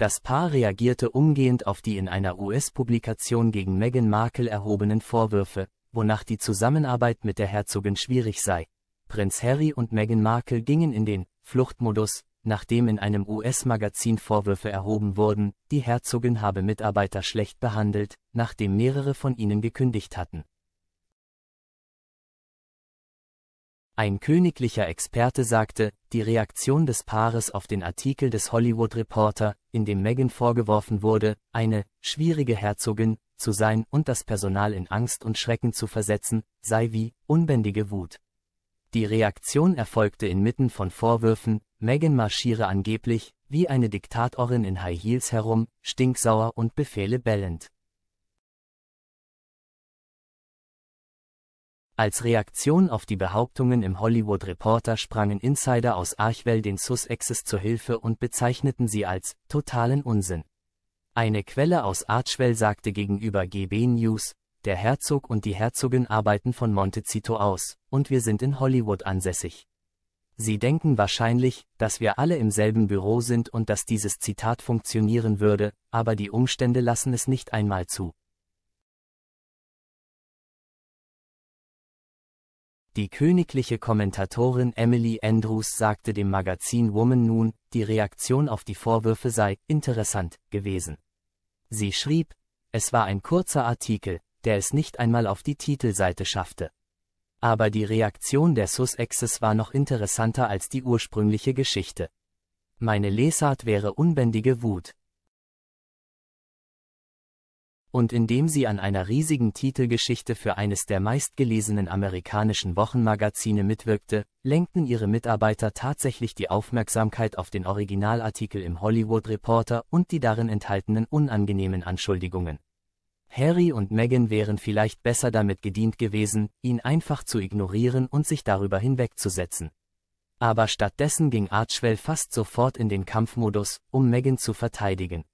Das Paar reagierte umgehend auf die in einer US-Publikation gegen Meghan Markle erhobenen Vorwürfe, wonach die Zusammenarbeit mit der Herzogin schwierig sei. Prinz Harry und Meghan Markle gingen in den Fluchtmodus, nachdem in einem US-Magazin Vorwürfe erhoben wurden, die Herzogin habe Mitarbeiter schlecht behandelt, nachdem mehrere von ihnen gekündigt hatten. Ein königlicher Experte sagte, die Reaktion des Paares auf den Artikel des Hollywood Reporter, in dem Meghan vorgeworfen wurde, eine schwierige Herzogin zu sein und das Personal in Angst und Schrecken zu versetzen, sei wie unbändige Wut. Die Reaktion erfolgte inmitten von Vorwürfen, Meghan marschiere angeblich wie eine Diktatorin in High Heels herum, stinksauer und Befehle bellend. Als Reaktion auf die Behauptungen im Hollywood Reporter sprangen Insider aus Archwell den Sussexes zur Hilfe und bezeichneten sie als totalen Unsinn. Eine Quelle aus Archwell sagte gegenüber GB News, der Herzog und die Herzogin arbeiten von Montecito aus, und wir sind in Hollywood ansässig. Sie denken wahrscheinlich, dass wir alle im selben Büro sind und dass dieses Zitat funktionieren würde, aber die Umstände lassen es nicht einmal zu. Die königliche Kommentatorin Emily Andrews sagte dem Magazin Woman nun, die Reaktion auf die Vorwürfe sei interessant gewesen. Sie schrieb, es war ein kurzer Artikel, der es nicht einmal auf die Titelseite schaffte. Aber die Reaktion der Sussexes war noch interessanter als die ursprüngliche Geschichte. Meine Lesart wäre unbändige Wut, und indem sie an einer riesigen Titelgeschichte für eines der meistgelesenen amerikanischen Wochenmagazine mitwirkte, lenkten ihre Mitarbeiter tatsächlich die Aufmerksamkeit auf den Originalartikel im Hollywood Reporter und die darin enthaltenen unangenehmen Anschuldigungen. Harry und Meghan wären vielleicht besser damit gedient gewesen, ihn einfach zu ignorieren und sich darüber hinwegzusetzen. Aber stattdessen ging Archwell fast sofort in den Kampfmodus, um Meghan zu verteidigen.